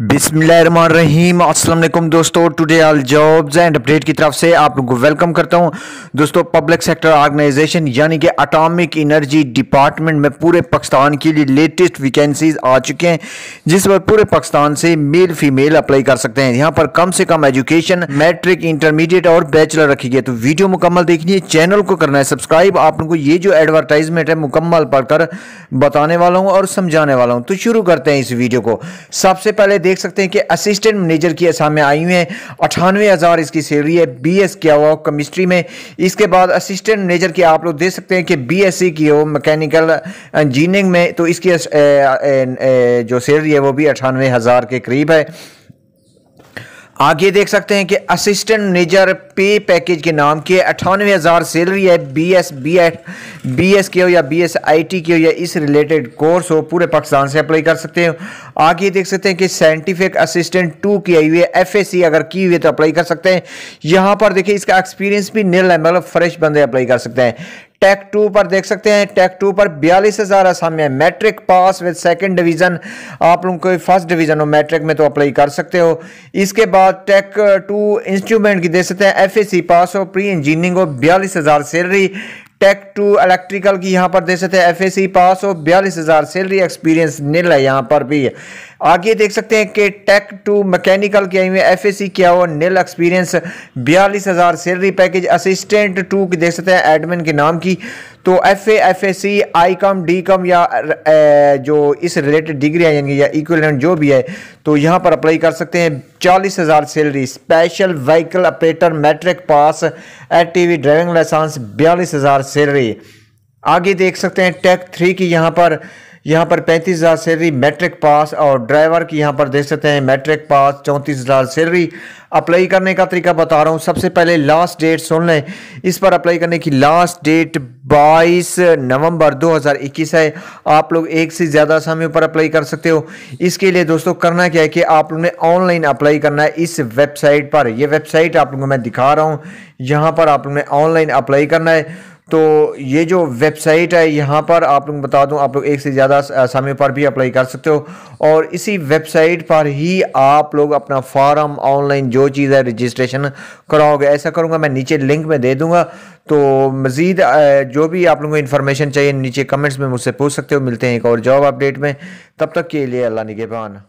बिसमीम अल्लाम दोस्तों today all jobs and update की तरफ से आप लोगों को वेलकम करता हूं दोस्तों पब्लिक सेक्टर ऑर्गेनाइजेशन यानी कि अटॉमिक एनर्जी डिपार्टमेंट में पूरे पाकिस्तान के लिए लेटेस्ट वैकेंसीज आ चुके हैं जिस पर पूरे पाकिस्तान से मेल फीमेल अप्लाई कर सकते हैं यहां पर कम से कम एजुकेशन मैट्रिक इंटरमीडिएट और बैचलर रखी गई तो वीडियो मुकम्मल देखनी है चैनल को करना है सब्सक्राइब आप लोगों को ये जो एडवर्टाइजमेंट है मुकम्मल पढ़कर बताने वाला हूँ और समझाने वाला हूँ तो शुरू करते हैं इस वीडियो को सबसे पहले वाले देख सकते हैं कि असिस्टेंट मैनेजर की असामें आई हुई है अठानवे हज़ार इसकी सैलरी है बी एस किया हुआ केमिस्ट्री में इसके बाद असिस्टेंट मैनेजर की आप लोग देख सकते हैं कि बी एस सी की हो मैकेनिकल इंजीनियरिंग में तो इसकी जो सैलरी है वो भी अठानवे हज़ार के करीब है आप ये देख सकते हैं कि असिस्टेंट मैनेजर पे पैकेज के नाम के अठानवे हज़ार सैलरी है B S B Ed B S के हो या बी एस आई टी के हो या इस रिलेटेड कोर्स हो पूरे पाकिस्तान से अप्लाई कर सकते हैं आप ये देख सकते हैं कि साइंटिफिक असिस्टेंट टू की आई हुई है एफ एस सी अगर की हुई है तो अप्लाई कर सकते हैं यहाँ पर देखिए इसका एक्सपीरियंस भी नील है मतलब फ्रेश बंदे अप्लाई कर सकते हैं टेक टू पर देख सकते हैं टेक टू पर बयालीस हज़ार है matric pass with second division आप लोगों को फर्स्ट डिवीज़न हो मैट्रिक में तो अप्लाई कर सकते हो इसके बाद टेक टू इंस्ट्रूमेंट की देख सकते हैं एफ पास हो प्री इंजीनियरिंग हो बयालीस हज़ार सैलरी टेक टू इलेक्ट्रिकल की यहाँ पर देख सकते हैं एफ ए सी पास हो बयालीस हज़ार सैलरी एक्सपीरियंस नील है यहाँ पर भी आगे देख सकते हैं कि टेक टू मैकेनिकल की आई एफ ए सी क्या हो नील एक्सपीरियंस बयालीस हज़ार सैलरी पैकेज असिस्टेंट टू की देख सकते हैं एडमिन के नाम की तो F F A C I com D com या जो इस रिलेटेड डिग्री है यानी या इक्विलेंट जो भी है तो यहाँ पर अप्लाई कर सकते हैं चालीस हज़ार salary special vehicle operator matric pass एक्टिवी ड्राइविंग लाइसेंस बयालीस हज़ार सैलरी आगे देख सकते हैं टेक थ्री की यहाँ पर यहाँ पर पैंतीस हज़ार सैलरी मैट्रिक पास और ड्राइवर की यहाँ पर देख सकते हैं मैट्रिक पास चौंतीस हज़ार सैलरी अप्लाई करने का तरीका बता रहा हूँ सबसे पहले लास्ट डेट सुन लें इस पर अप्लाई करने की लास्ट डेट 22 नवंबर 2021 है आप लोग एक से ज़्यादा समय पर अप्लाई कर सकते हो इसके लिए दोस्तों करना क्या है कि आप लोगों ने ऑनलाइन अप्लाई करना है इस वेबसाइट पर यह वेबसाइट आप लोगों को मैं दिखा रहा हूँ यहाँ पर आप लोग ने ऑनलाइन अप्लाई करना है तो ये जो वेबसाइट है यहाँ पर आप लोग बता दूँ आप लोग एक से ज़्यादा समय पर भी अप्लाई कर सकते हो और इसी वेबसाइट पर ही आप लोग अपना फॉर्म ऑनलाइन जो चीज़ है रजिस्ट्रेशन कराओगे ऐसा करूँगा मैं नीचे लिंक में दे दूँगा तो मज़ीद जो भी आप लोगों को इन्फॉर्मेशन चाहिए नीचे कमेंट्स में मुझसे पूछ सकते हो मिलते हैं एक और जॉब अपडेट में तब तक के लिए अल्लाह निगेबान